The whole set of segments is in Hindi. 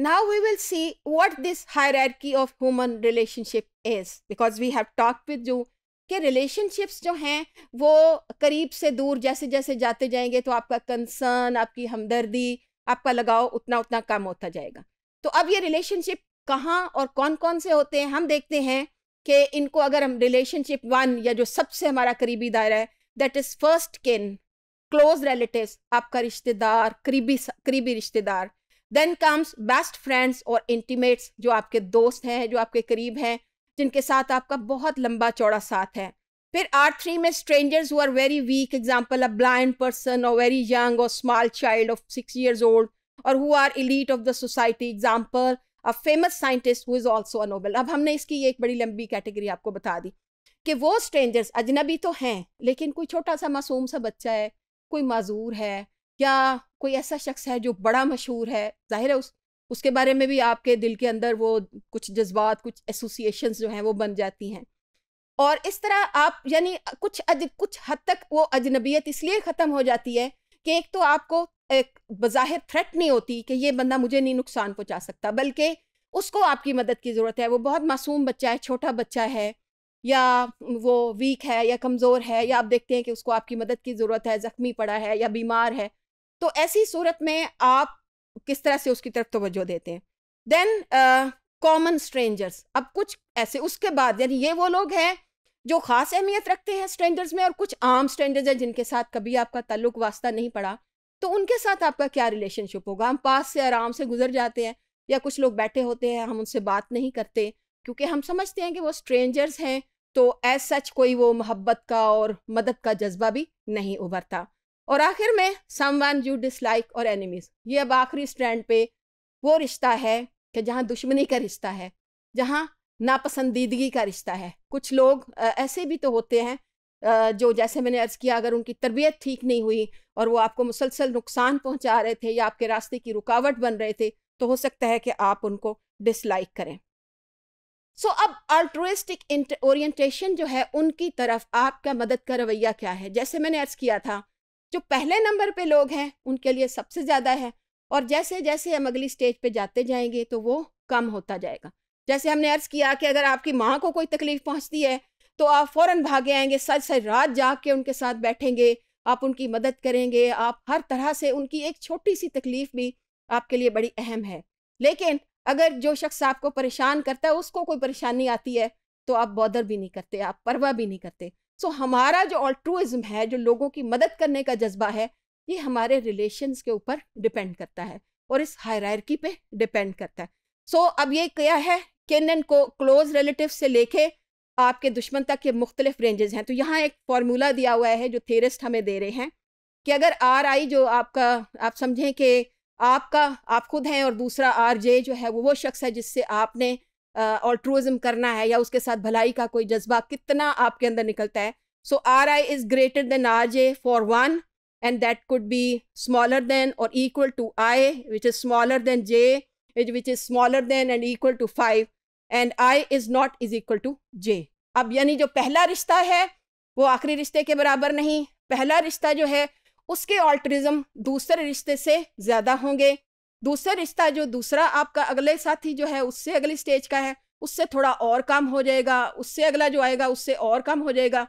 Now we will see what this hierarchy of human relationship is because we have talked with you कि रिलेशनशिप्स जो हैं वो करीब से दूर जैसे जैसे जाते जाएंगे तो आपका कंसर्न आपकी हमदर्दी आपका लगाव उतना उतना कम होता जाएगा तो अब ये रिलेशनशिप कहाँ और कौन कौन से होते हैं हम देखते हैं कि इनको अगर हम रिलेशनशिप वन या जो सबसे हमारा करीबी दायरा है that is first kin close relative आपका रिश्तेदार करीबी करीबी रिश्तेदार देन कम्स बेस्ट फ्रेंड्स और इंटीमेट्स जो आपके दोस्त हैं जो आपके करीब हैं जिनके साथ आपका बहुत लंबा चौड़ा साथ है फिर आर थ्री में स्ट्रेंजर्स हुआ very weak example a blind person और वेरी यंग और small child of six years old और who are elite of the society example a famous scientist who is also a noble अब हमने इसकी एक बड़ी लंबी कैटेगरी आपको बता दी कि वो स्ट्रेंजर्स अजनबी तो हैं लेकिन कोई छोटा सा मासूम सा बच्चा है कोई माजूर है या कोई ऐसा शख्स है जो बड़ा मशहूर है जाहिर है उस उसके बारे में भी आपके दिल के अंदर वो कुछ जज्बात कुछ एसोसिएशन जो हैं वो बन जाती हैं और इस तरह आप यानी कुछ अज, कुछ हद तक वो अजनबीयत इसलिए ख़त्म हो जाती है कि एक तो आपको एक बज़ाहिर थ्रेट नहीं होती कि ये बंदा मुझे नहीं नुकसान पहुंचा सकता बल्कि उसको आपकी मदद की ज़रूरत है वो बहुत मासूम बच्चा है छोटा बच्चा है या वो वीक है या कमज़ोर है या आप देखते हैं कि उसको आपकी मदद की ज़रूरत है ज़ख्मी पड़ा है या बीमार है तो ऐसी सूरत में आप किस तरह से उसकी तरफ तोज्जो देते हैं देन कॉमन स्ट्रेंजर्स अब कुछ ऐसे उसके बाद यानी ये वो लोग हैं जो ख़ास अहमियत रखते हैं स्ट्रेंजर्स में और कुछ आम स्ट्रेंजर्स हैं जिनके साथ कभी आपका ताल्लुक वास्ता नहीं पड़ा तो उनके साथ आपका क्या रिलेशनशिप होगा हम पास से आराम से गुजर जाते हैं या कुछ लोग बैठे होते हैं हम उनसे बात नहीं करते क्योंकि हम समझते हैं कि वो स्ट्रेंजर्स हैं तो एज सच कोई वो मोहब्बत का और मदद का जज्बा भी नहीं उभरता और आखिर में सम वन यू डिसलाइक और एनिमीज ये अब आखिरी स्टैंड पे वो रिश्ता है कि जहाँ दुश्मनी का रिश्ता है जहाँ नापसंदीदगी का रिश्ता है कुछ लोग ऐसे भी तो होते हैं जो जैसे मैंने अर्ज़ किया अगर उनकी तरबियत ठीक नहीं हुई और वो आपको मुसलसल नुकसान पहुंचा रहे थे या आपके रास्ते की रुकावट बन रहे थे तो हो सकता है कि आप उनको डिसलाइक करें सो so, अब अल्ट्रोइस्टिक ओरिएंटेशन जो है उनकी तरफ आपका मदद का रवैया क्या है जैसे मैंने अर्ज़ किया था जो पहले नंबर पे लोग हैं उनके लिए सबसे ज़्यादा है और जैसे जैसे हम अगली स्टेज पे जाते जाएंगे तो वो कम होता जाएगा जैसे हमने अर्ज़ किया कि अगर आपकी माँ को कोई तकलीफ़ पहुँचती है तो आप फ़ौर भागे आएंगे सच सच रात जा के उनके साथ बैठेंगे आप उनकी मदद करेंगे आप हर तरह से उनकी एक छोटी सी तकलीफ़ भी आपके लिए बड़ी अहम है लेकिन अगर जो शख्स आपको परेशान करता है उसको कोई परेशानी आती है तो आप बॉदर भी नहीं करते आप परवाह भी नहीं करते सो हमारा जो ऑल्ट्रूज़म है जो लोगों की मदद करने का जज्बा है ये हमारे रिलेशंस के ऊपर डिपेंड करता है और इस हायरकी पे डिपेंड करता है सो so, अब ये क्या है किन को क्लोज रिलेटिव से लेके आपके दुश्मन तक के मुख्तलिफ रेंजेस हैं तो यहाँ एक फार्मूला दिया हुआ है जो थेरिस्ट हमें दे रहे हैं कि अगर आर आई जो आपका आप समझें कि आपका आप खुद हैं और दूसरा आर जे जो है वो वो शख्स है जिससे आपने ऑल्ट्रोज़म करना है या उसके साथ भलाई का कोई जज्बा कितना आपके अंदर निकलता है so R I is greater than R J for one and that could be smaller than और equal to I which is smaller than J which is smaller than and equal to five and I is not is equal to J अब यानी जो पहला रिश्ता है वो आखिरी रिश्ते के बराबर नहीं पहला रिश्ता जो है उसके ऑल्ट्रिज्म दूसरे रिश्ते से ज़्यादा होंगे दूसरा रिश्ता जो दूसरा आपका अगले साथी जो है उससे अगली स्टेज का है उससे थोड़ा और काम हो जाएगा उससे अगला जो आएगा उससे और काम हो जाएगा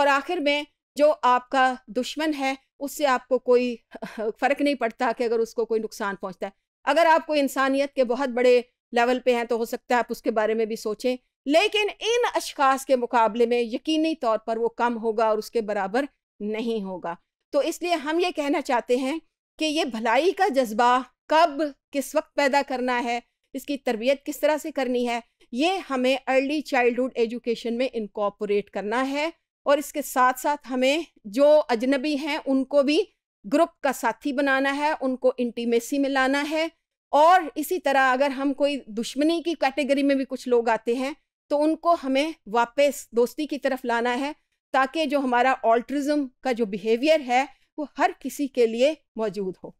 और आखिर में जो आपका दुश्मन है उससे आपको कोई फ़र्क नहीं पड़ता कि अगर उसको कोई नुकसान पहुंचता है अगर आप कोई इंसानियत के बहुत बड़े लेवल पे हैं तो हो सकता है आप उसके बारे में भी सोचें लेकिन इन अशखास के मुकाबले में यकीनी तौर पर वो कम होगा और उसके बराबर नहीं होगा तो इसलिए हम ये कहना चाहते हैं कि ये भलाई का जज्बा कब किस वक्त पैदा करना है इसकी तरबियत किस तरह से करनी है ये हमें अर्ली चाइल्डहुड एजुकेशन में इनकॉपोरेट करना है और इसके साथ साथ हमें जो अजनबी हैं उनको भी ग्रुप का साथी बनाना है उनको इंटीमेसी में लाना है और इसी तरह अगर हम कोई दुश्मनी की कैटेगरी में भी कुछ लोग आते हैं तो उनको हमें वापस दोस्ती की तरफ लाना है ताकि जो हमारा ऑल्ट्रिज्म का जो बिहेवियर है वो हर किसी के लिए मौजूद हो